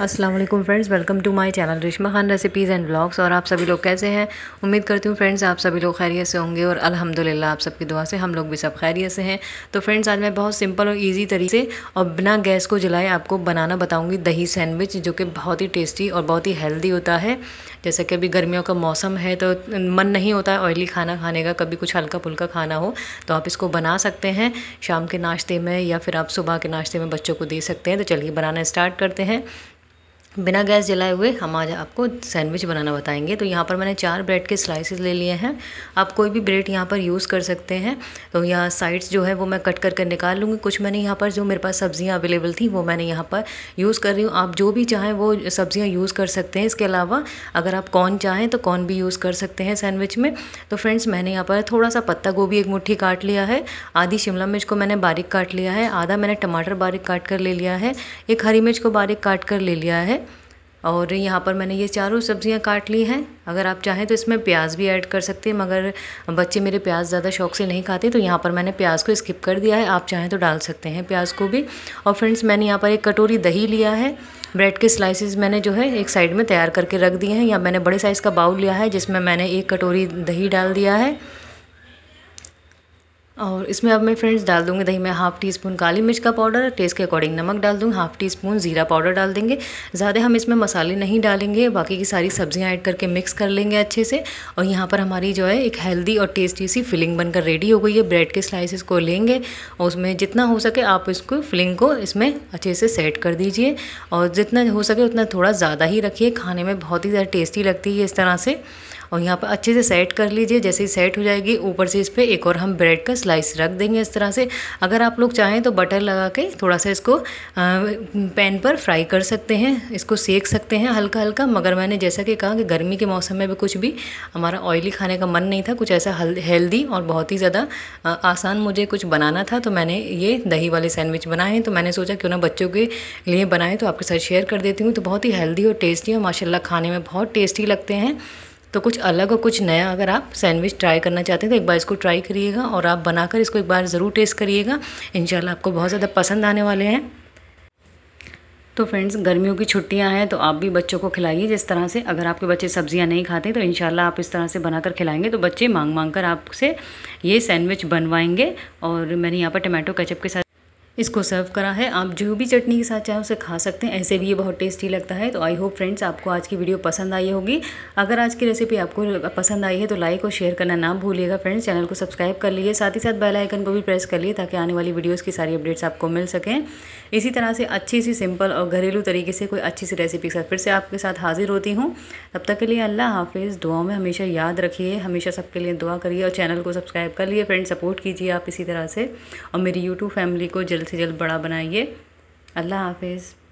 Aslam friends welcome to my channel Rishma Khan recipes and vlogs और आप सभी लोग कैसे हैं उम्मीद करती हूँ फ्रेंड्स आप सभी लोग खैरियत से होंगे और अल्हम्दुलिल्लाह आप सबकी दुआ से हम लोग भी सब खैरियत से हैं तो फ्रेंड्स आज मैं बहुत सिंपल और इजी तरीके से और बिना गैस को जलाए आपको बनाना बताऊँगी दही सैंडविच जो कि बहुत ही टेस्टी और बहुत ही हेल्दी होता है जैसे कि अभी गर्मियों का मौसम है तो मन नहीं होता है ऑयली खाना खाने का कभी कुछ हल्का फुल्का खाना हो तो आप इसको बना सकते हैं शाम के नाश्ते में या फिर आप सुबह के नाश्ते में बच्चों को दे सकते हैं तो चलिए बनाना स्टार्ट करते हैं बिना गैस जलाए हुए हम आज आपको सैंडविच बनाना बताएंगे तो यहाँ पर मैंने चार ब्रेड के स्लाइसेस ले लिए हैं आप कोई भी ब्रेड यहाँ पर यूज़ कर सकते हैं तो यहाँ साइड्स जो है वो मैं कट कर कर निकाल लूँगी कुछ मैंने यहाँ पर जो मेरे पास सब्ज़ियाँ अवेलेबल थी वो मैंने यहाँ पर यूज़ कर रही हूँ आप जो भी चाहें वो सब्ज़ियाँ यूज़ कर सकते हैं इसके अलावा अगर आप कॉर्न चाहें तो कॉर्न भी यूज़ कर सकते हैं सैंडविच में तो फ्रेंड्स मैंने यहाँ पर थोड़ा सा पत्ता गोभी एक मुठ्ठी काट लिया है आधी शिमला मिर्च को मैंने बारीक काट लिया है आधा मैंने टमाटर बारीक काट कर ले लिया है एक हरी मिर्च को बारीक काट कर ले लिया है और यहाँ पर मैंने ये चारों सब्ज़ियाँ काट ली हैं अगर आप चाहें तो इसमें प्याज भी ऐड कर सकते हैं मगर बच्चे मेरे प्याज ज़्यादा शौक से नहीं खाते तो यहाँ पर मैंने प्याज को स्किप कर दिया है आप चाहें तो डाल सकते हैं प्याज को भी और फ्रेंड्स मैंने यहाँ पर एक कटोरी दही लिया है ब्रेड के स्लाइसिस मैंने जो है एक साइड में तैयार करके रख दिए हैं या मैंने बड़े साइज़ का बाउल लिया है जिसमें मैंने एक कटोरी दही डाल दिया है और इसमें अब मैं फ्रेंड्स डाल दूंगी दही में हाफ़ टी स्पून काली मिर्च का पाउडर टेस्ट के अकॉर्डिंग नमक डाल दूँगी हाफ़ टी स्पून ज़ीरा पाउडर डाल देंगे ज़्यादा हम इसमें मसाले नहीं डालेंगे बाकी की सारी सब्ज़ियाँ ऐड करके मिक्स कर लेंगे अच्छे से और यहाँ पर हमारी जो है एक हेल्दी और टेस्टी सी फिलिंग बनकर रेडी हो गई है ब्रेड के स्लाइसिस को लेंगे और उसमें जितना हो सके आप इसको फिलिंग को इसमें अच्छे से सेट कर दीजिए और जितना हो सके उतना थोड़ा ज़्यादा ही रखिए खाने में बहुत ही ज़्यादा टेस्टी लगती है इस तरह से और यहाँ पर अच्छे से सेट कर लीजिए जैसे ही सेट हो जाएगी ऊपर से इस पर एक और हम ब्रेड का स्लाइस रख देंगे इस तरह से अगर आप लोग चाहें तो बटर लगा के थोड़ा सा इसको पैन पर फ्राई कर सकते हैं इसको सेक सकते हैं हल्का हल्का मगर मैंने जैसा कि कहा कि गर्मी के मौसम में भी कुछ भी हमारा ऑयली खाने का मन नहीं था कुछ ऐसा हेल्दी और बहुत ही ज़्यादा आसान मुझे कुछ बनाना था तो मैंने ये दही वाले सैंडविच बनाए हैं तो मैंने सोचा क्यों ना बच्चों के लिए बनाएं तो आपके साथ शेयर कर देती हूँ तो बहुत ही हेल्दी और टेस्टी और माशाल्लाह खाने में बहुत टेस्टी लगते हैं तो कुछ अलग और कुछ नया अगर आप सैंडविच ट्राई करना चाहते हैं तो एक बार इसको ट्राई करिएगा और आप बनाकर इसको एक बार ज़रूर टेस्ट करिएगा इन आपको बहुत ज़्यादा पसंद आने वाले हैं तो फ्रेंड्स गर्मियों की छुट्टियां हैं तो आप भी बच्चों को खिलाइए जिस तरह से अगर आपके बच्चे सब्जियां नहीं खाते तो इन आप इस तरह से बनाकर खिलाएंगे तो बच्चे मांग मांग कर आपसे ये सैंडविच बनवाएंगे और मैंने यहाँ पर टमाटो केचप के साथ इसको सर्व करा है आप जो भी चटनी के साथ चाहे उसे खा सकते हैं ऐसे भी ये बहुत टेस्टी लगता है तो आई होप फ्रेंड्स आपको आज की वीडियो पसंद आई होगी अगर आज की रेसिपी आपको पसंद आई है तो लाइक और शेयर करना ना भूलिएगा फ्रेंड्स चैनल को सब्सक्राइब कर लिए साथ ही साथ बेल आइकन को भी प्रेस कर लिए ताकि आने वाली वीडियोज़ की सारी अपडेट्स आपको मिल सकें इसी तरह से अच्छी सी सिंपल और घरेलू तरीके से कोई अच्छी सी रेसिपी के साथ फिर से आपके साथ हाजिर होती हूँ तब तक के लिए अल्लाह हाफिज़ दुआओं में हमेशा याद रखिए हमेशा सबके लिए दुआ करिए और चैनल को सब्सक्राइब कर लिए फ्रेंड्स सपोर्ट कीजिए आप इसी तरह से और मेरी यूट्यूब फैमिली को जल्द जल्द से जल्द बड़ा बनाइए अल्लाह हाफिज़